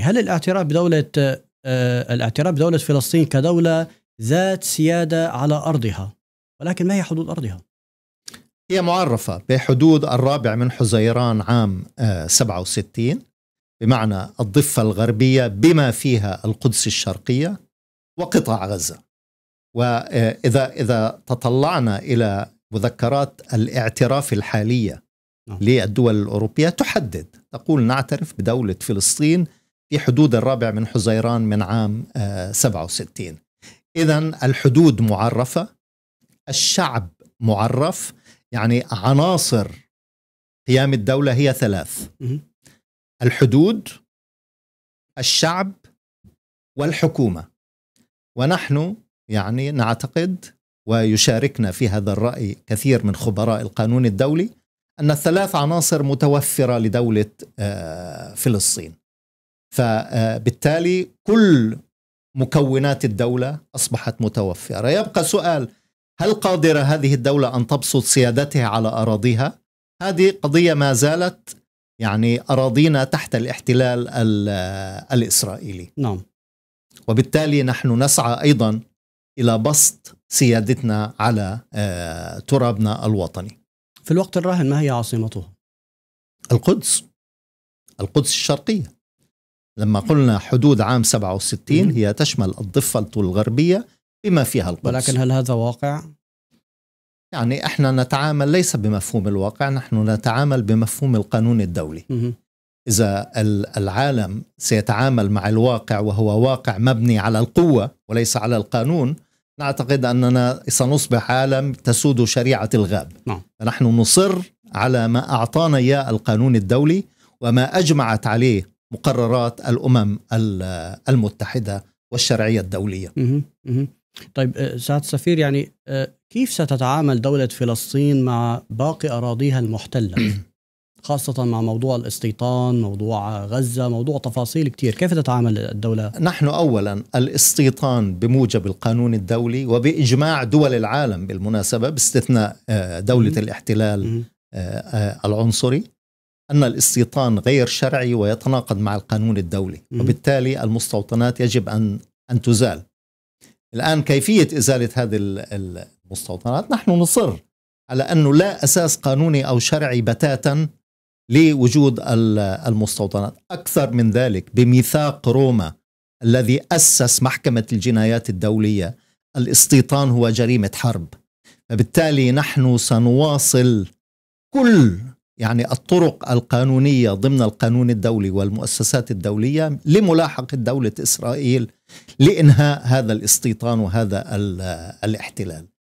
هل الاعتراف بدولة آه، الاعتراف بدولة فلسطين كدولة ذات سيادة على أرضها ولكن ما هي حدود أرضها؟ هي معرفة بحدود الرابع من حزيران عام 67 آه، بمعنى الضفة الغربية بما فيها القدس الشرقية وقطاع غزة وإذا إذا تطلعنا إلى مذكرات الاعتراف الحالية نعم. للدول الأوروبية تحدد تقول نعترف بدولة فلسطين في حدود الرابع من حزيران من عام 67 آه، إذا الحدود معرفة الشعب معرف يعني عناصر قيام الدولة هي ثلاث الحدود الشعب والحكومة ونحن يعني نعتقد ويشاركنا في هذا الرأي كثير من خبراء القانون الدولي أن الثلاث عناصر متوفرة لدولة آه، فلسطين فبالتالي كل مكونات الدولة أصبحت متوفرة يبقى سؤال هل قادرة هذه الدولة أن تبسط سيادتها على أراضيها؟ هذه قضية ما زالت يعني أراضينا تحت الاحتلال الإسرائيلي نعم وبالتالي نحن نسعى أيضا إلى بسط سيادتنا على آه، ترابنا الوطني في الوقت الراهن ما هي عاصمتها؟ القدس القدس الشرقية لما قلنا حدود عام 67 هي تشمل الضفة الغربية بما فيها القدس ولكن هل هذا واقع؟ يعني احنا نتعامل ليس بمفهوم الواقع نحن نتعامل بمفهوم القانون الدولي اذا العالم سيتعامل مع الواقع وهو واقع مبني على القوه وليس على القانون نعتقد اننا سنصبح عالم تسود شريعه الغاب نعم. فنحن نصر على ما اعطانا اياه القانون الدولي وما اجمعت عليه مقررات الامم المتحده والشرعيه الدوليه. طيب آه، سعاده السفير يعني آه، كيف ستتعامل دوله فلسطين مع باقي اراضيها المحتله؟ خاصة مع موضوع الاستيطان موضوع غزة موضوع تفاصيل كثير، كيف تتعامل الدولة؟ نحن أولا الاستيطان بموجب القانون الدولي وبإجماع دول العالم بالمناسبة باستثناء آه، دولة الاحتلال العنصري أن الاستيطان غير شرعي ويتناقض مع القانون الدولي وبالتالي المستوطنات يجب أن أن تزال الآن كيفية إزالة هذه المستوطنات نحن نصر على أنه لا أساس قانوني أو شرعي بتاتا لوجود المستوطنات أكثر من ذلك بميثاق روما الذي أسس محكمة الجنايات الدولية الاستيطان هو جريمة حرب فبالتالي نحن سنواصل كل يعني الطرق القانونيه ضمن القانون الدولي والمؤسسات الدوليه لملاحقه دوله اسرائيل لانهاء هذا الاستيطان وهذا الاحتلال.